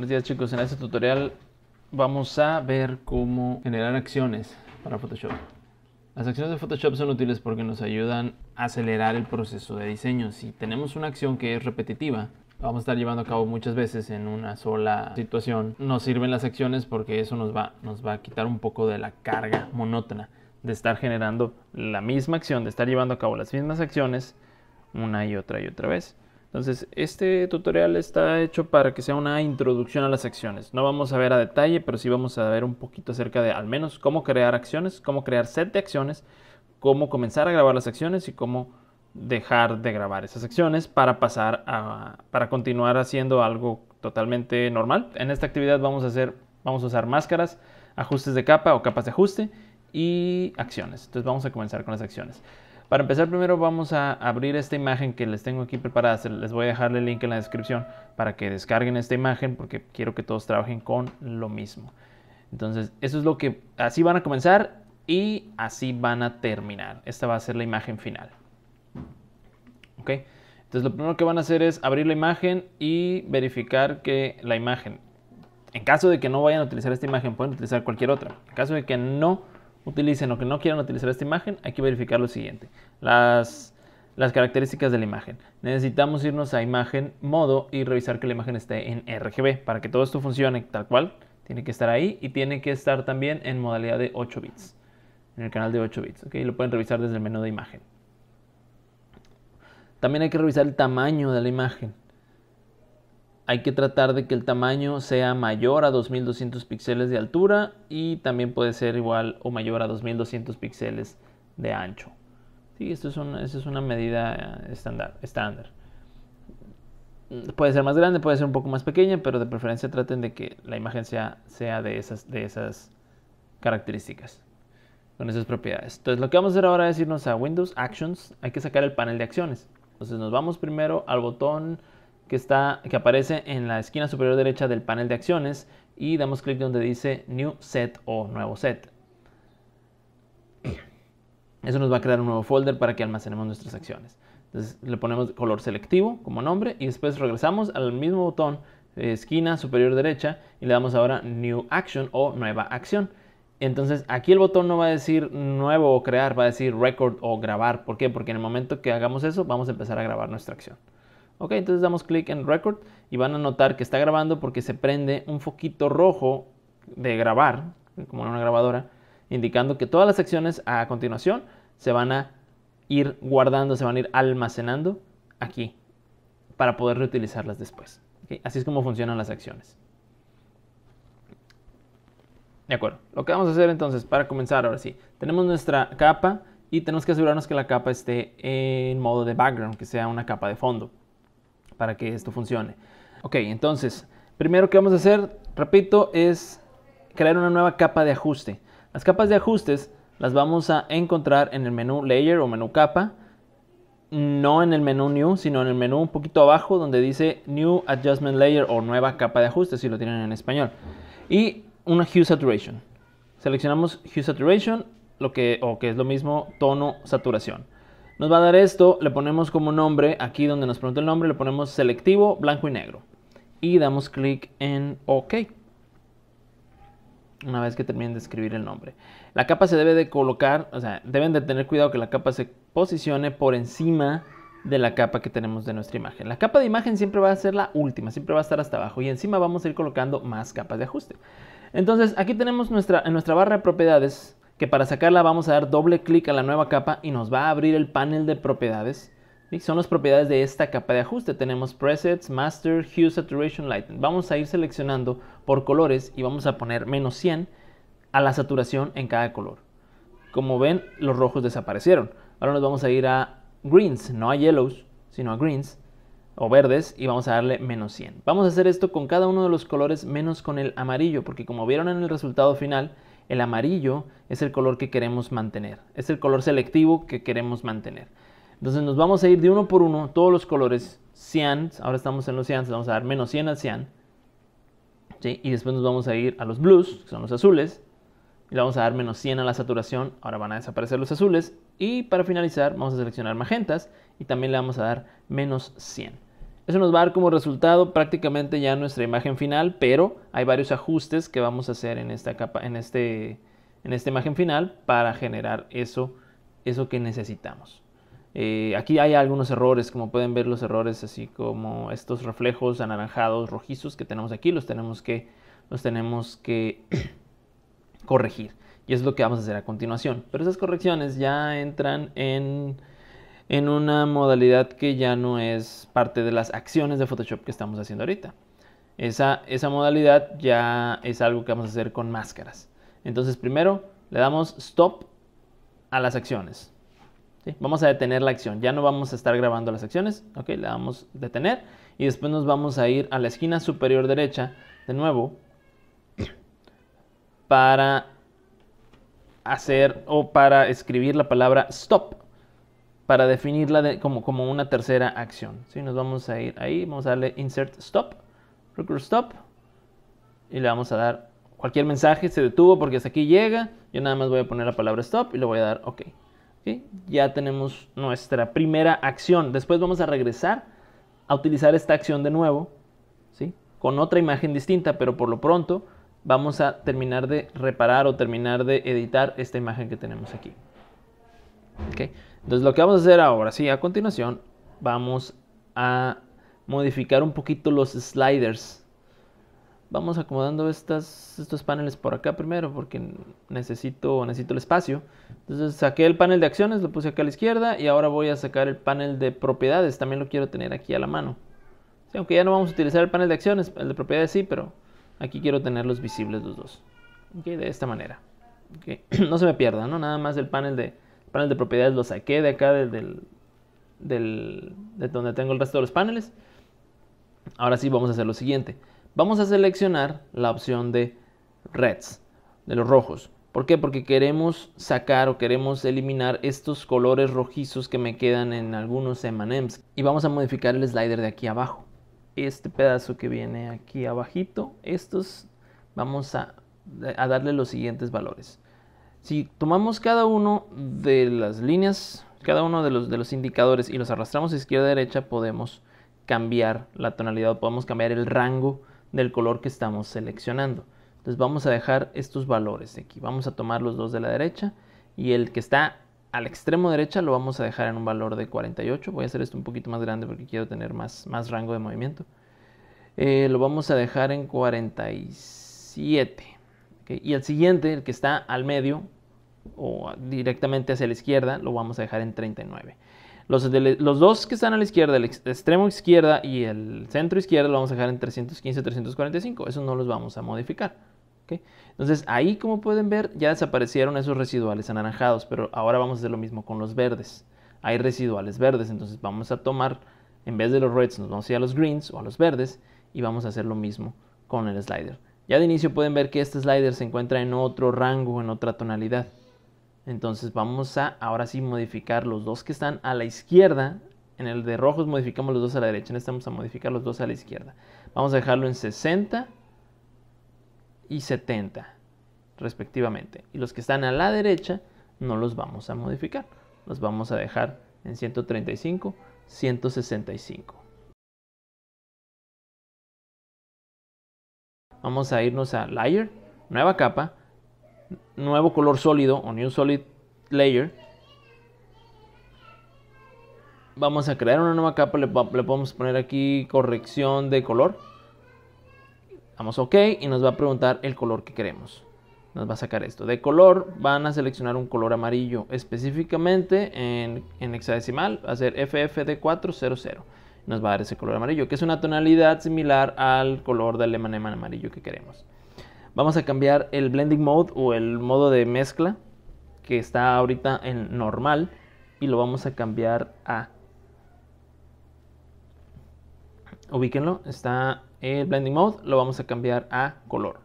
Buenos días chicos, en este tutorial vamos a ver cómo generar acciones para Photoshop. Las acciones de Photoshop son útiles porque nos ayudan a acelerar el proceso de diseño. Si tenemos una acción que es repetitiva, vamos a estar llevando a cabo muchas veces en una sola situación, nos sirven las acciones porque eso nos va, nos va a quitar un poco de la carga monótona de estar generando la misma acción, de estar llevando a cabo las mismas acciones una y otra y otra vez. Entonces, este tutorial está hecho para que sea una introducción a las acciones. No vamos a ver a detalle, pero sí vamos a ver un poquito acerca de al menos cómo crear acciones, cómo crear set de acciones, cómo comenzar a grabar las acciones y cómo dejar de grabar esas acciones para pasar a para continuar haciendo algo totalmente normal. En esta actividad vamos a hacer vamos a usar máscaras, ajustes de capa o capas de ajuste y acciones. Entonces, vamos a comenzar con las acciones. Para empezar primero vamos a abrir esta imagen que les tengo aquí preparada, les voy a dejar el link en la descripción para que descarguen esta imagen porque quiero que todos trabajen con lo mismo. Entonces eso es lo que, así van a comenzar y así van a terminar. Esta va a ser la imagen final. ¿Ok? Entonces lo primero que van a hacer es abrir la imagen y verificar que la imagen, en caso de que no vayan a utilizar esta imagen, pueden utilizar cualquier otra. En caso de que no, utilicen o que no quieran utilizar esta imagen, hay que verificar lo siguiente. Las, características de la imagen. Necesitamos irnos a imagen modo y revisar que la imagen esté en RGB. Para que todo esto funcione tal cual, tiene que estar ahí y tiene que estar también en modalidad de 8 bits. En el canal de 8 bits. Okay, Lo pueden revisar desde el menú de imagen. También hay que revisar el tamaño de la imagen hay que tratar de que el tamaño sea mayor a 2200 píxeles de altura y también puede ser igual o mayor a 2200 píxeles de ancho. Sí, esto es una, medida estándar, estándar. Mm, puede ser más grande, puede ser un poco más pequeña, pero de preferencia traten de que la imagen sea, sea de, esas, de esas características, con esas propiedades. Entonces lo que vamos a hacer ahora es irnos a Windows Actions, hay que sacar el panel de acciones. Entonces nos vamos primero al botón que, está, que aparece en la esquina superior derecha del panel de acciones y damos clic donde dice New Set o Nuevo Set. Eso nos va a crear un nuevo folder para que almacenemos nuestras acciones. Entonces le ponemos color selectivo como nombre y después regresamos al mismo botón eh, esquina superior derecha y le damos ahora New Action o Nueva Acción. Entonces aquí el botón no va a decir nuevo o crear, va a decir record o grabar. ¿Por qué? Porque en el momento que hagamos eso vamos a empezar a grabar nuestra acción entonces damos clic en record y van a notar que está grabando porque se prende un foquito rojo de grabar, como en una grabadora, indicando que todas las acciones a continuación se van a ir guardando, se van a ir almacenando aquí para poder reutilizarlas después. Así es como funcionan las acciones. De acuerdo, lo que vamos a hacer entonces para comenzar ahora sí, tenemos nuestra capa y tenemos que asegurarnos que la capa esté en modo de background, que sea una capa de fondo para que esto funcione. Ok, entonces, primero que vamos a hacer, repito, es crear una nueva capa de ajuste. Las capas de ajustes las vamos a encontrar en el menú Layer o menú capa, no en el menú New, sino en el menú un poquito abajo donde dice New Adjustment Layer o nueva capa de ajuste, si lo tienen en español. Y una Hue Saturation. Seleccionamos Hue Saturation, lo que, o que es lo mismo tono saturación. Nos va a dar esto, le ponemos como nombre, aquí donde nos pregunta el nombre, le ponemos selectivo, blanco y negro. Y damos clic en OK. Una vez que terminen de escribir el nombre. La capa se debe de colocar, o sea, deben de tener cuidado que la capa se posicione por encima de la capa que tenemos de nuestra imagen. La capa de imagen siempre va a ser la última, siempre va a estar hasta abajo y encima vamos a ir colocando más capas de ajuste. Entonces aquí tenemos nuestra, en nuestra barra de propiedades que para sacarla vamos a dar doble clic a la nueva capa y nos va a abrir el panel de propiedades. Son las propiedades de esta capa de ajuste. Tenemos presets, master, hue, saturation, lighten. Vamos a ir seleccionando por colores y vamos a poner menos 100 a la saturación en cada color. Como ven, los rojos desaparecieron. Ahora nos vamos a ir a greens, no a yellows, sino a greens o verdes y vamos a darle menos 100. Vamos a hacer esto con cada uno de los colores menos con el amarillo porque como vieron en el resultado final, el amarillo es el color que queremos mantener, es el color selectivo que queremos mantener. Entonces nos vamos a ir de uno por uno, todos los colores, cian, ahora estamos en los le vamos a dar menos 100 al cian, y después nos vamos a ir a los blues, que son los azules, y le vamos a dar menos 100 a la saturación, ahora van a desaparecer los azules, y para finalizar vamos a seleccionar magentas y también le vamos a dar menos 100. Eso nos va a dar como resultado prácticamente ya nuestra imagen final, pero hay varios ajustes que vamos a hacer en esta, capa, en este, en esta imagen final para generar eso, eso que necesitamos. Eh, aquí hay algunos errores, como pueden ver los errores así como estos reflejos anaranjados, rojizos que tenemos aquí, los tenemos que, los tenemos que corregir. Y es lo que vamos a hacer a continuación. Pero esas correcciones ya entran en en una modalidad que ya no es parte de las acciones de Photoshop que estamos haciendo ahorita. Esa, esa modalidad ya es algo que vamos a hacer con máscaras. Entonces primero le damos stop a las acciones. Vamos a detener la acción, ya no vamos a estar grabando las acciones, le damos detener y después nos vamos a ir a la esquina superior derecha de nuevo para hacer o para escribir la palabra stop para definirla como, una tercera acción. ¿sí? Nos vamos a ir ahí, vamos a darle insert stop, Recur stop, y le vamos a dar cualquier mensaje, se detuvo porque hasta aquí llega, yo nada más voy a poner la palabra stop y le voy a dar ok. ¿sí? Ya tenemos nuestra primera acción, después vamos a regresar a utilizar esta acción de nuevo, ¿sí? con otra imagen distinta, pero por lo pronto vamos a terminar de reparar o terminar de editar esta imagen que tenemos aquí. ¿Okay? Entonces lo que vamos a hacer ahora, sí, a continuación vamos a modificar un poquito los sliders. Vamos acomodando estos paneles por acá primero porque necesito, necesito el espacio. Entonces saqué el panel de acciones, lo puse acá a la izquierda y ahora voy a sacar el panel de propiedades. También lo quiero tener aquí a la mano. aunque ya no vamos a utilizar el panel de acciones, el de propiedades sí, pero aquí quiero tenerlos visibles los dos. de esta manera. no se me pierda, ¿no? Nada más el panel de, Panel de propiedades lo saqué de acá, de donde tengo el resto de los paneles. Ahora sí vamos a hacer lo siguiente. Vamos a seleccionar la opción de reds, de los rojos. ¿Por qué? Porque queremos sacar o queremos eliminar estos colores rojizos que me quedan en algunos M&M's. Y vamos a modificar el slider de aquí abajo. Este pedazo que viene aquí abajito, estos vamos a darle los siguientes valores. Si tomamos cada uno de las líneas, cada uno de los, indicadores y los arrastramos izquierda a derecha, podemos cambiar la tonalidad, podemos cambiar el rango del color que estamos seleccionando. Entonces vamos a dejar estos valores de aquí. Vamos a tomar los dos de la derecha y el que está al extremo derecha lo vamos a dejar en un valor de 48. Voy a hacer esto un poquito más grande porque quiero tener más, rango de movimiento. Eh, lo vamos a dejar en 47. Y el siguiente, el que está al medio o directamente hacia la izquierda, lo vamos a dejar en 39. Los, dos que están a la izquierda, el extremo izquierda y el centro izquierda, lo vamos a dejar en 315, 345. Eso no los vamos a modificar. Entonces ahí, como pueden ver, ya desaparecieron esos residuales anaranjados, pero ahora vamos a hacer lo mismo con los verdes. Hay residuales verdes, entonces vamos a tomar, en vez de los reds, nos vamos a ir a los greens o a los verdes y vamos a hacer lo mismo con el slider. Ya de inicio pueden ver que este slider se encuentra en otro rango, en otra tonalidad. Entonces vamos a ahora sí modificar los dos que están a la izquierda. En el de rojos modificamos los dos a la derecha. En este vamos a modificar los dos a la izquierda. Vamos a dejarlo en 60 y 70 respectivamente. Y los que están a la derecha no los vamos a modificar. Los vamos a dejar en 135, 165. Vamos a irnos a Layer, nueva capa, nuevo color sólido o New Solid Layer. Vamos a crear una nueva capa, le, podemos poner aquí corrección de color. Damos OK y nos va a preguntar el color que queremos. Nos va a sacar esto. De color van a seleccionar un color amarillo específicamente en, en hexadecimal. Va a ser FFD400 nos va a dar ese color amarillo, que es una tonalidad similar al color del emanema amarillo que queremos. Vamos a cambiar el blending mode o el modo de mezcla que está ahorita en normal y lo vamos a cambiar a ubíquenlo, está el blending mode, lo vamos a cambiar a color.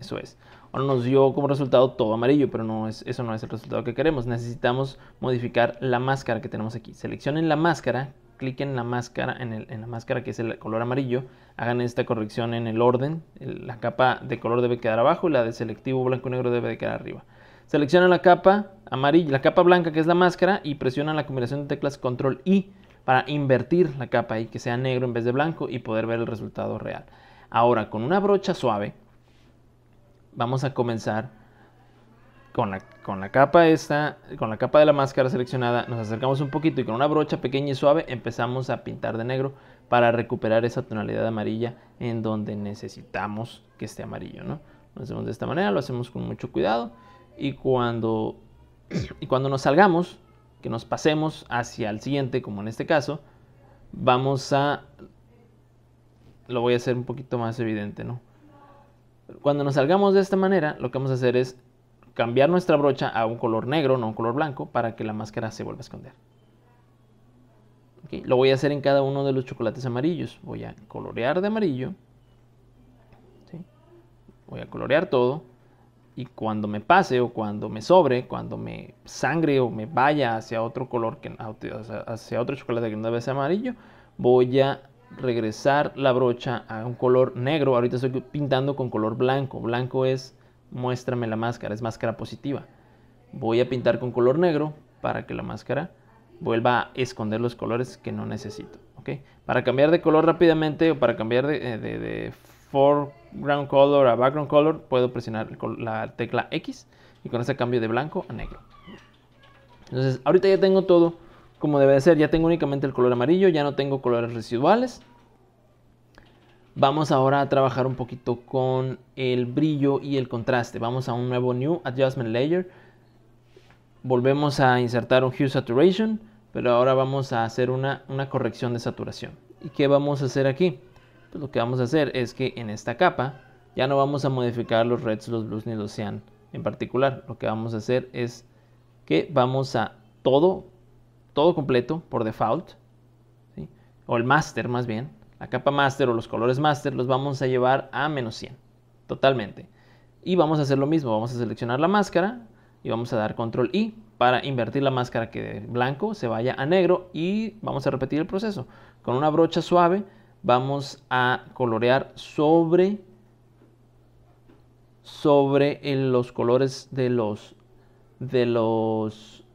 Eso es. Ahora nos dio como resultado todo amarillo, pero no es, eso no es el resultado que queremos. Necesitamos modificar la máscara que tenemos aquí. Seleccionen la máscara, cliquen en la máscara, en, la máscara que es el color amarillo, hagan esta corrección en el orden, la capa de color debe quedar abajo y la de selectivo blanco y negro debe quedar arriba. Seleccionan la capa amarilla, la capa blanca que es la máscara y presionan la combinación de teclas control I para invertir la capa y que sea negro en vez de blanco y poder ver el resultado real. Ahora, con una brocha suave, vamos a comenzar con la, con la capa con la capa de la máscara seleccionada, nos acercamos un poquito y con una brocha pequeña y suave empezamos a pintar de negro para recuperar esa tonalidad amarilla en donde necesitamos que esté amarillo, ¿no? Lo hacemos de esta manera, lo hacemos con mucho cuidado y cuando, y cuando nos salgamos, que nos pasemos hacia el siguiente, como en este caso, vamos a... Lo voy a hacer un poquito más evidente, ¿no? Cuando nos salgamos de esta manera, lo que vamos a hacer es cambiar nuestra brocha a un color negro, no un color blanco, para que la máscara se vuelva a esconder. Lo voy a hacer en cada uno de los chocolates amarillos. Voy a colorear de amarillo. Voy a colorear todo. Y cuando me pase o cuando me sobre, cuando me sangre o me vaya hacia otro color, hacia otro chocolate que no debe ser amarillo, voy a regresar la brocha a un color negro. Ahorita estoy pintando con color blanco. Blanco es muéstrame la máscara, es máscara positiva. Voy a pintar con color negro para que la máscara vuelva a esconder los colores que no necesito. ¿okay? Para cambiar de color rápidamente o para cambiar de, eh, de foreground color a background color, puedo presionar la tecla X y con ese cambio de blanco a negro. Entonces, ahorita ya tengo todo como debe de ser. Ya tengo únicamente el color amarillo, ya no tengo colores residuales. Vamos ahora a trabajar un poquito con el brillo y el contraste. Vamos a un nuevo New Adjustment Layer. Volvemos a insertar un Hue Saturation, pero ahora vamos a hacer una, corrección de saturación. ¿Y qué vamos a hacer aquí? Pues lo que vamos a hacer es que en esta capa ya no vamos a modificar los reds, los blues ni los cyan en particular. Lo que vamos a hacer es que vamos a todo todo completo por default, o el master más bien, la capa master o los colores master los vamos a llevar a menos 100, totalmente. Y vamos a hacer lo mismo, vamos a seleccionar la máscara y vamos a dar control y para invertir la máscara que de blanco se vaya a negro y vamos a repetir el proceso. Con una brocha suave vamos a colorear sobre sobre los colores de los de los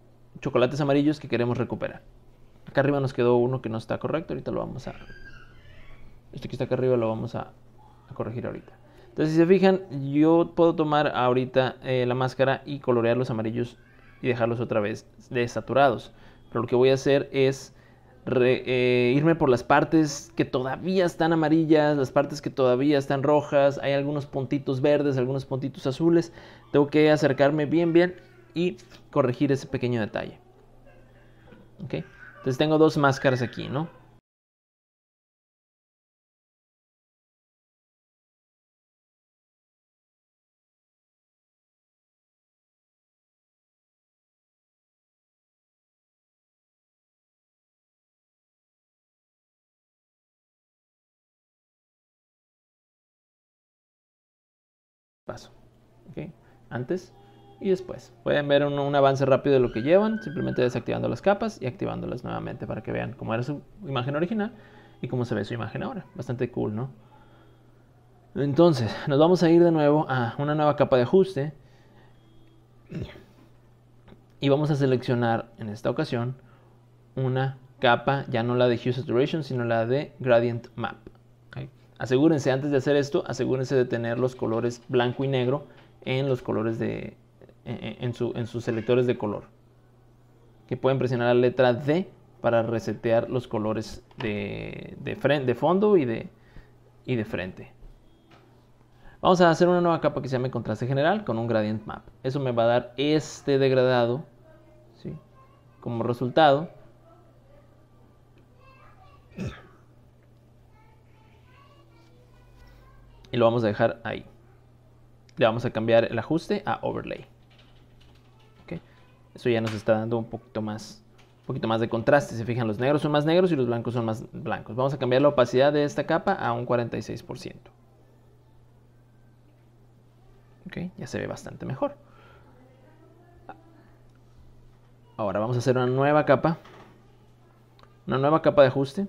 chocolates amarillos que queremos recuperar. Acá arriba nos quedó uno que no está correcto, ahorita lo vamos a... Este que está acá arriba lo vamos a, corregir ahorita. Entonces, si se fijan, yo puedo tomar ahorita eh, la máscara y colorear los amarillos y dejarlos otra vez desaturados. Pero lo que voy a hacer es eh, irme por las partes que todavía están amarillas, las partes que todavía están rojas, hay algunos puntitos verdes, algunos puntitos azules. Tengo que acercarme bien, bien y corregir ese pequeño detalle. ¿Okay? Entonces tengo dos máscaras aquí, ¿no? Paso. ¿Okay? Antes y después. Pueden ver un, avance rápido de lo que llevan, simplemente desactivando las capas y activándolas nuevamente para que vean cómo era su imagen original y cómo se ve su imagen ahora. Bastante cool, ¿no? Entonces, nos vamos a ir de nuevo a una nueva capa de ajuste y vamos a seleccionar en esta ocasión una capa, ya no la de Hue Saturation, sino la de Gradient Map. Asegúrense, antes de hacer esto, asegúrense de tener los colores blanco y negro en los colores de, en, sus selectores de color. Que pueden presionar la letra D para resetear los colores de, frente, de fondo y de, de frente. Vamos a hacer una nueva capa que se llame contraste general con un gradient map. Eso me va a dar este degradado como resultado. Y lo vamos a dejar ahí. Le vamos a cambiar el ajuste a overlay. Eso ya nos está dando un poquito más, un poquito más de contraste. Se fijan, los negros son más negros y los blancos son más blancos. Vamos a cambiar la opacidad de esta capa a un 46%. Ok, ya se ve bastante mejor. Ahora vamos a hacer una nueva capa. Una nueva capa de ajuste.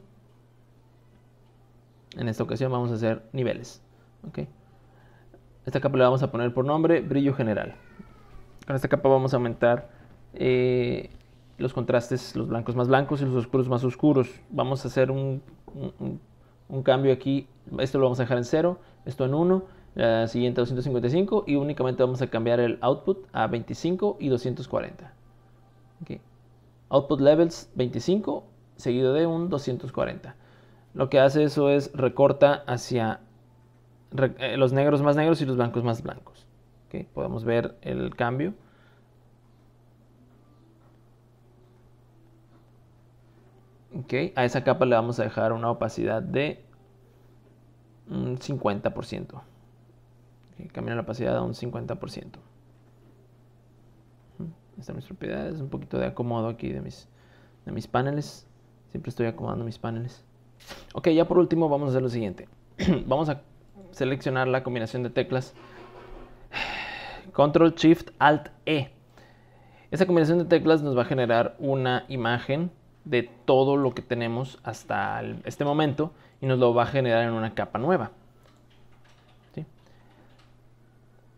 En esta ocasión vamos a hacer niveles. Esta capa le vamos a poner por nombre brillo general. Con esta capa vamos a aumentar eh, los contrastes, los blancos más blancos y los oscuros más oscuros. Vamos a hacer un, cambio aquí, esto lo vamos a dejar en 0, esto en 1, la siguiente 255 y únicamente vamos a cambiar el output a 25 y 240. Output levels 25 seguido de un 240. Lo que hace eso es recorta hacia eh, los negros más negros y los blancos más blancos. Podemos ver el cambio. Okay. A esa capa le vamos a dejar una opacidad de mm, un 50%. Okay. Cambia la opacidad a un 50%. Estas mis propiedades, un poquito de acomodo aquí de mis, de mis paneles. Siempre estoy acomodando mis paneles. Ok, ya por último vamos a hacer lo siguiente. vamos a seleccionar la combinación de teclas Control Shift Alt E. Esa combinación de teclas nos va a generar una imagen de todo lo que tenemos hasta este momento y nos lo va a generar en una capa nueva.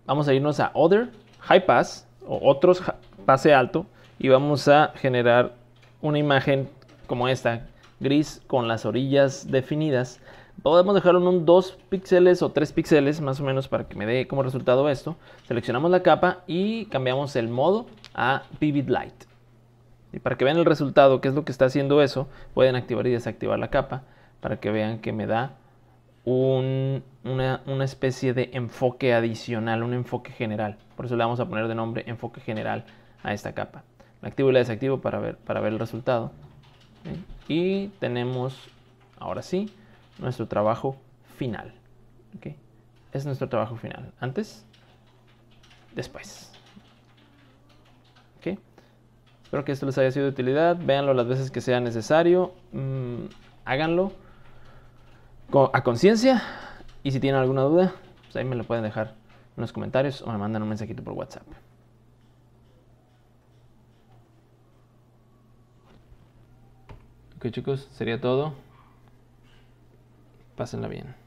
Vamos a irnos a Other, High Pass o otros pase alto y vamos a generar una imagen como esta, gris con las orillas definidas. Podemos dejarlo en un 2 píxeles o 3 píxeles más o menos para que me dé como resultado esto. Seleccionamos la capa y cambiamos el modo a Vivid Light. Y para que vean el resultado, qué es lo que está haciendo eso, pueden activar y desactivar la capa para que vean que me da una, especie de enfoque adicional, un enfoque general. Por eso le vamos a poner de nombre enfoque general a esta capa. La activo y la desactivo para ver, para ver el resultado. ¿Eh? Y tenemos, ahora sí, nuestro trabajo final. Es nuestro trabajo final. Antes, después. Espero que esto les haya sido de utilidad. Véanlo las veces que sea necesario. Mm, háganlo a conciencia. Y si tienen alguna duda, pues ahí me lo pueden dejar en los comentarios o me mandan un mensajito por WhatsApp. Ok chicos, sería todo. Pásenla bien.